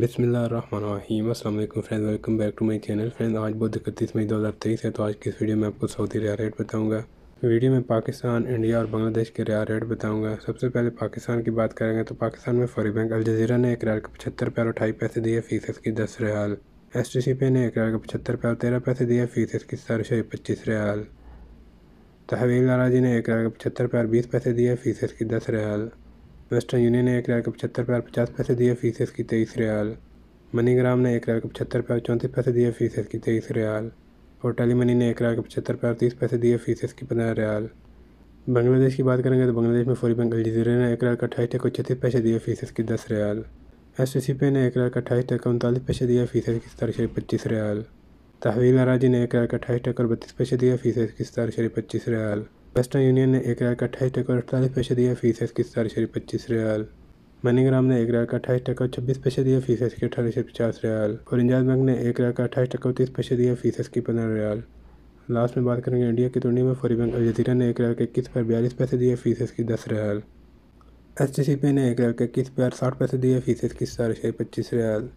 बसमीम friend welcome back to my channel friend आज बहुत इकतीस मई दो हज़ार तेईस है तो आज की इस वीडियो में आपको सऊदी रिया रेट बताऊँगा वीडियो में पाकिस्तान इंडिया और बांग्लादेश के रिया रेट बताऊँगा सबसे पहले पाकिस्तान की बात करेंगे तो पाकिस्तान में फौरी बैंक अलजीरा ने एक रियाल के पचहत्तर पैर अठाई पैसे दिए फीसद की दस रियाल एस टी सी पे ने एक रियाल के पचहत्तर पैर तेरह पैसे दिए फीसद की सतारह पच्चीस रियाल तहवील नाराजी ने एक रियाल के पचहत्तर पैर बीस पैसे दिए फीसद की दस रियाल वेस्टर्न यूनियन ने एक रियाल के पचहत्तर रुपये पचास पैसे दिए फीसेस की तेईस रियाल मनीग्राम ने एक रियाल के पचहत्तर रुपये चौंतीस पैसे दिए फीसेस की तेईस रियाल और टेली मनी ने एक रियाल के पचहत्तर रुपये तीस पैसे दिए फीसेस की पंद्रह रियाल बांग्लादेश की बात करेंगे तो बांग्लादेश में फौरी बैंक अलजीरे ने एक रियाल का अट्ठाईस टेक छत्तीस पैसे दिए फीसेस की दस riyal S T C P ने एक रियाल का अट्ठाईस टेक उनतालीस पैसे दिए फीसेस की सतारह शरीफ पच्चीस रियाल तहवील अराजी ने एक रियाल का अट्ठाईस टेक और बत्तीस पैसे दिए फीसेस की सतारह शरीफ पच्चीस रियाल वेस्टर्न यूनियन ने एक रैल का अट्ठाईस टका अड़तालीस पैसे दिया फीस एस की सतारह शरीफ पच्चीस रियाल मनीग्राम ने एक रैल का अट्ठाईस टका छब्बीस पैसे दिया फीस एस की अठारह शरीफ पचास रियाल और इंजाज बैंक ने एक रैल का अट्ठाईस टका तीस पैसे दिया फीस की पंद्रह रियाल लास्ट में बात करेंगे इंडिया की तो में फौरी बैंक जजीरा ने एक रैल के इक्कीस पर बयालीस पैसे दिए फीस की दस riyal S T C P ने एक रैल के इक्कीस पर साठ पैसे दिए फीस की सतारह शरीफ पच्चीस रियाल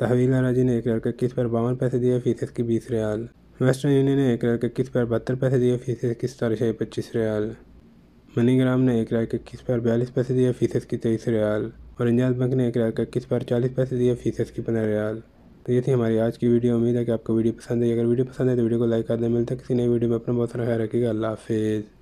तहवील राजी ने एक रैल के इक्कीस पर बावन पैसे दिए फीस की बीस रियाल वेस्टर्न यूनियन ने एक लाख इक्कीस पर बहत्तर पैसे दिए फीसद की तरह पच्चीस रियाल मनीग्राम ने एक लाख इक्कीस पर बयालीस पैसे दिए फीसद की तेईस रियाल और इंजाज बैंक ने एक लाख इक्कीस पर चालीस पैसे दिए फीसद की पंद्रह रियाल तो ये थी हमारी आज की वीडियो उम्मीद है कि आपको वीडियो पसंद है अगर वीडियो पसंद है तो वीडियो को लाइक कर दें मिलता है किसी नई वीडियो में अपना बहुत सारा ख्याल रखेगा अल्लाह हाफिज़